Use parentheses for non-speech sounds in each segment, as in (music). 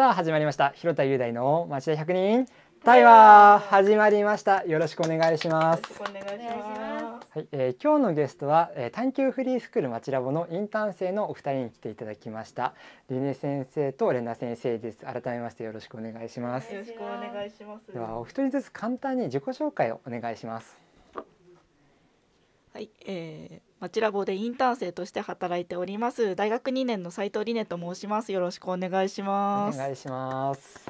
さあ始まりました広田雄大の町田百人対話始まりましたよろしくお願いしますよろしくお願いしますはい、えー、今日のゲストは、えー、探求フリースクール町ラボのインターン生のお二人に来ていただきましたリネ先生とレナ先生です改めましてよろしくお願いしますよろしくお願いしますではお一人ずつ簡単に自己紹介をお願いしますはい、えー、町ラボでインターン生として働いております大学2年の斉藤理音と申しますよろしくお願いしますお願いします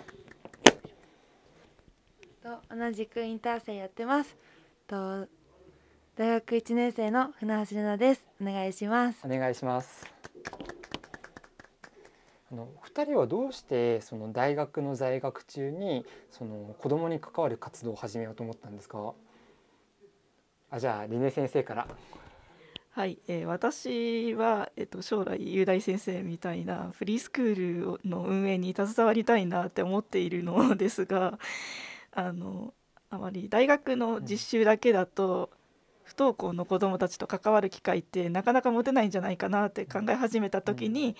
と同じくインターン生やってますと大学1年生の船橋玲奈ですお願いしますお願いしますあの2人はどうしてその大学の在学中にその子供に関わる活動を始めようと思ったんですかあじゃあ理音先生からはい、えー、私は、えー、と将来雄大先生みたいなフリースクールの運営に携わりたいなって思っているのですがあのあまり大学の実習だけだと不登校の子どもたちと関わる機会ってなかなか持てないんじゃないかなって考え始めた時に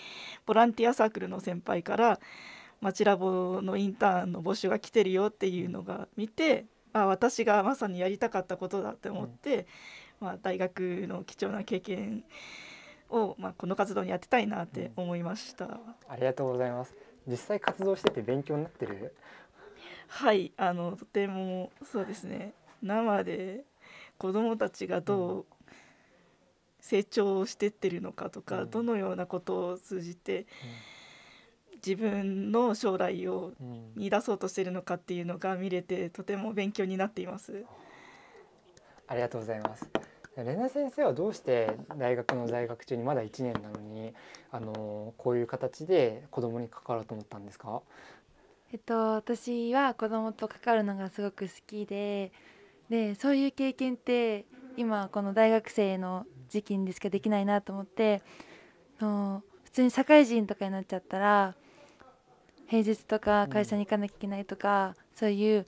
ボランティアサークルの先輩から「町ラボのインターンの募集が来てるよ」っていうのが見てあ私がまさにやりたかったことだって思って。うんまあ、大学の貴重な経験を、まあ、この活動にやってたいなって思いました、うん、ありがとうございます実際活動してて勉強になってるはいあのとてもそうですね生で子どもたちがどう成長してってるのかとか、うん、どのようなことを通じて、うん、自分の将来を見出そうとしてるのかっていうのが見れてとても勉強になっています。ありがとうございます。レナ先生はどうして大学の在学中にまだ1年なのにあのこういう形で子どもに関わろうと思ったんですかえっと、私は子供と関わるのがすごく好きででそういう経験って今この大学生の時期にしかできないなと思っての普通に社会人とかになっちゃったら平日とか会社に行かなきゃいけないとか、うん、そういう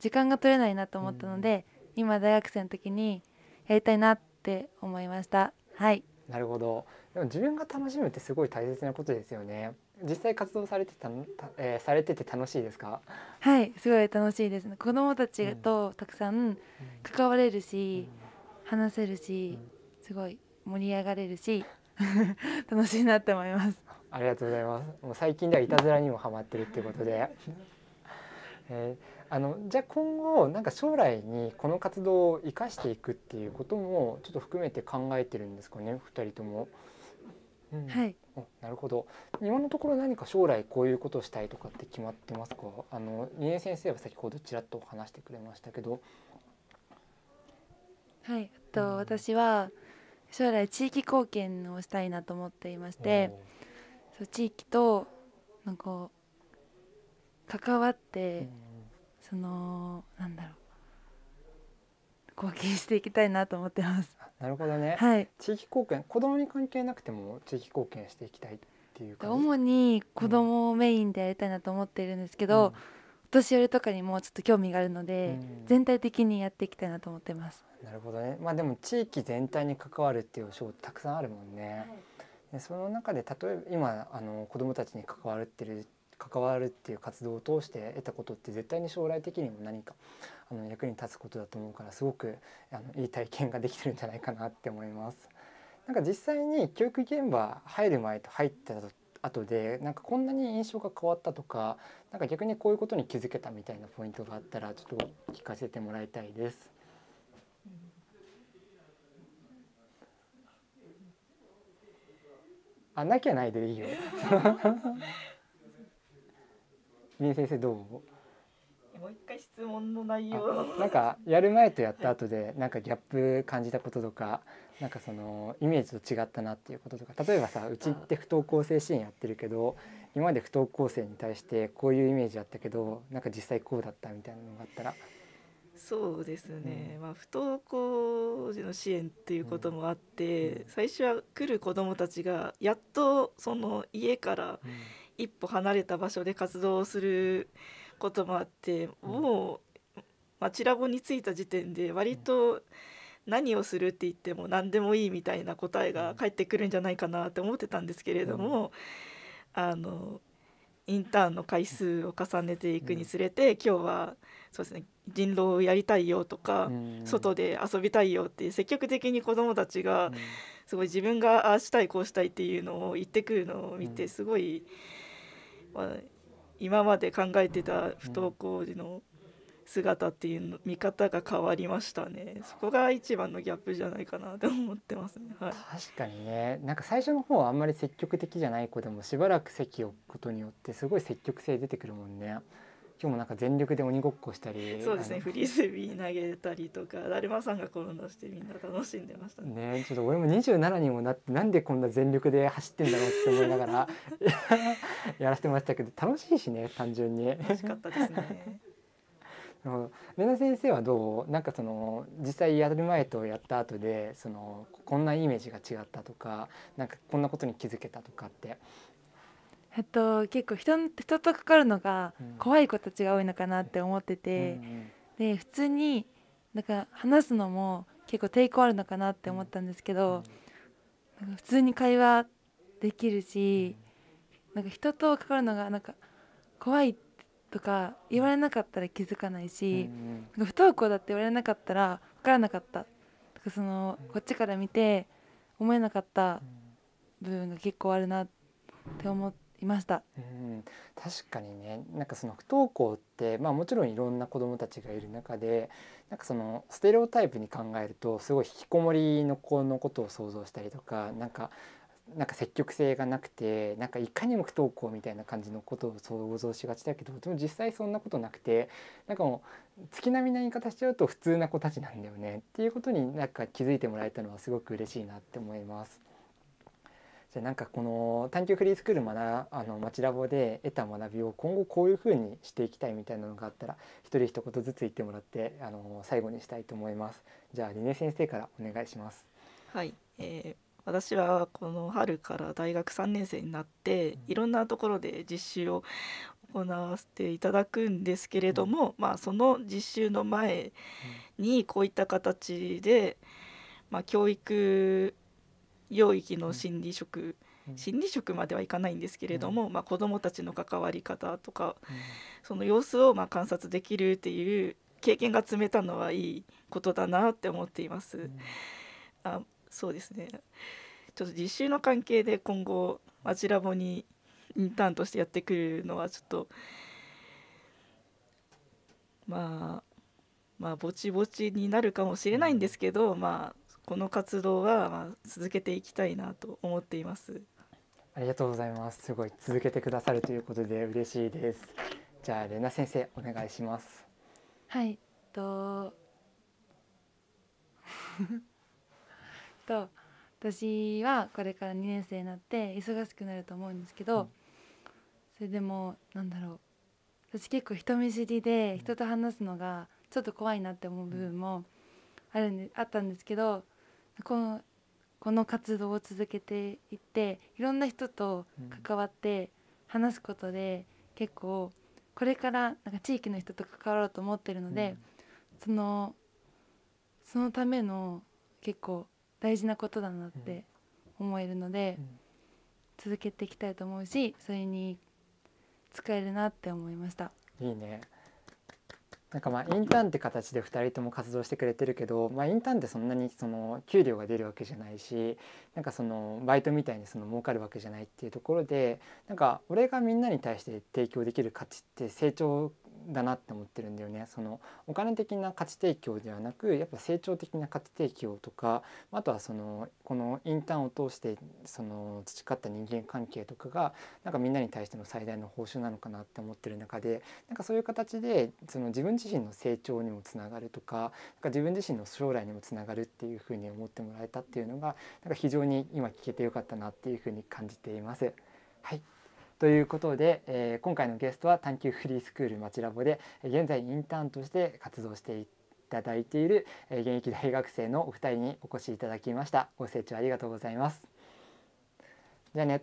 時間が取れないなと思ったので、うん、今大学生の時にやりたいなって思いました。はいなるほどでも自分が楽しむってすごい大切なことですよね実際活動されてたた、えー、されてて楽しいですかはいすごい楽しいですね子供たちとたくさん関われるし、うん、話せるし、うん、すごい盛り上がれるし (laughs) 楽しいなって思いますありがとうございますもう最近ではいたずらにもハマってるってことでえー、あのじゃあ今後なんか将来にこの活動を生かしていくっていうこともちょっと含めて考えてるんですかね2人とも。うん、はいなるほど今のところ何か将来こういうことをしたいとかって決まってますかあの二重先生は先ほどちらっと話してくれましたけどはいと、うん、私は将来地域貢献をしたいなと思っていましてそう地域となんか関わって、そのなんだろう貢献していきたいなと思ってます。なるほどね。はい。地域貢献、子供に関係なくても地域貢献していきたいっていうか。主に子供をメインでやりたいなと思ってるんですけど、うん、お年寄りとかにもちょっと興味があるので、うん、全体的にやっていきたいなと思ってます。なるほどね。まあでも地域全体に関わるっていうお仕事たくさんあるもんね。はい、その中で例えば今あの子供たちに関わるっている関わるっていう活動を通して得たことって絶対に将来的にも何かあの役に立つことだと思うからすごくあのいい体験ができてるんじゃないかなって思います。なんか実際に教育現場入る前と入った後でなんかこんなに印象が変わったとかなんか逆にこういうことに気づけたみたいなポイントがあったらちょっと聞かせてもらいたいです。あなきゃないでいいよ。(laughs) みえ先生どうもう一回質問の内容なんかやる前とやった後でなんかギャップ感じたこととかなんかそのイメージと違ったなっていうこととか例えばさうちって不登校生支援やってるけど今まで不登校生に対してこういうイメージあったけどなんか実際こうだったみたいなのがあったら。そうですね、うん、まあ、不登校時の支援っていうこともあって、うん、最初は来る子どもたちがやっとその家から、うん一歩離れた場所で活動をすることもあってもう、まチラボに着いた時点で割と何をするって言っても何でもいいみたいな答えが返ってくるんじゃないかなって思ってたんですけれども、あのインターンの回数を重ねていくにつれて、今日はそうですね人狼をやりたいよとか、外で遊びたいよって積極的に子どもたちが、すごい自分がああしたいこうしたいっていうのを言ってくるのを見てすごい。うんまあ、今まで考えてた不登校児の姿っていうの見方が変わりましたねそこが一番のギャップじゃないかなと思ってますね、はい、確かにねなんか最初の方はあんまり積極的じゃない子でもしばらく席を置くことによってすごい積極性出てくるもんね今日もなんか全力で鬼ごっこしたりそうですねフリスビー投げたりとかだるまさんが転んだしてみんな楽しんでましたね、ね、ちょっと俺も27にもなってなんでこんな全力で走ってんだろうって思いながら (laughs) やらせてましたけど楽しいしね単純に楽しかったですねなるほど梅田先生はどうなんかその実際やる前とやった後でそのこんなイメージが違ったとかなんかこんなことに気づけたとかってえっと、結構人人とかかるのが怖い子たちが多いのかなって思ってて、で普通になんか話すのも結構抵抗あるのかなって思ったんですけど、なんか普通に会話できるし、なんか人と関わるのがなんか怖いとか言われなかったら気づかないし、なんか不登校だって言われなかったら分からなかったとかそのこっちから見て思えなかった部分が結構あるなって思って。いました。うん確かにねなんかその不登校って、まあ、もちろんいろんな子どもたちがいる中でなんかそのステレオタイプに考えるとすごい引きこもりの子のことを想像したりとかなんかなんか積極性がなくてなんかいかにも不登校みたいな感じのことを想像しがちだけどでも実際そんなことなくてなんかもう月並みな言い方しちゃうと普通な子たちなんだよねっていうことになんか気づいてもらえたのはすごく嬉しいなって思います。じゃあなんかこの探究フリースクールまなあの街ラボで得た学びを今後こういうふうにしていきたいみたいなのがあったら一人一言ずつ言ってもらってあの最後にしたいと思います。じゃあリネ先生からお願いします。はい、えー私はこの春から大学3年生になっていろんなところで実習を行わせていただくんですけれども、まあ、その実習の前にこういった形で、まあ、教育領域の心理職、心理職まではいかないんですけれども、まあ、子どもたちの関わり方とか、その様子をま観察できるっていう経験が詰めたのはいいことだなって思っています。あそうですねちょっと実習の関係で今後マジラボにインターンとしてやってくるのはちょっとまあまあぼちぼちになるかもしれないんですけどまあこの活動はまあ続けていきたいなと思っていますありがとうございますすごい続けてくださるということで嬉しいですじゃあレナ先生お願いしますはいと (laughs) と私はこれから2年生になって忙しくなると思うんですけど、うん、それでもなんだろう私結構人見知りで人と話すのがちょっと怖いなって思う部分もあるんで、あったんですけどこのこの活動を続けていっていろんな人と関わって話すことで、結構これからなんか地域の人と関わろうと思ってるので、うん、そのそのための結構大事なことだなって思えるので、うんうん、続けていきたいと思うしそれに使えるなって思いました。いいねなんかまあインターンって形で2人とも活動してくれてるけど、まあ、インターンってそんなにその給料が出るわけじゃないしなんかそのバイトみたいにその儲かるわけじゃないっていうところでなんか俺がみんなに対して提供できる価値って成長だなって思ってるんだよねそのお金的な価値提供ではなくやっぱ成長的な価値提供とかあとはそのこのインターンを通してその培った人間関係とかがなんかみんなに対しての最大の報酬なのかなって思ってる中でなんかそういう形でその自分自身の成長にもつながるとかなんか自分自身の将来にもつながるっていうふうに思ってもらえたっていうのがなんか非常に今聞けてよかったなっていうふうに感じています。はいということで、えー、今回のゲストは探究フリースクールまちラボで現在インターンとして活動していただいている、え現役大学生のお二人にお越しいただきましたご清聴ありがとうございますじゃあね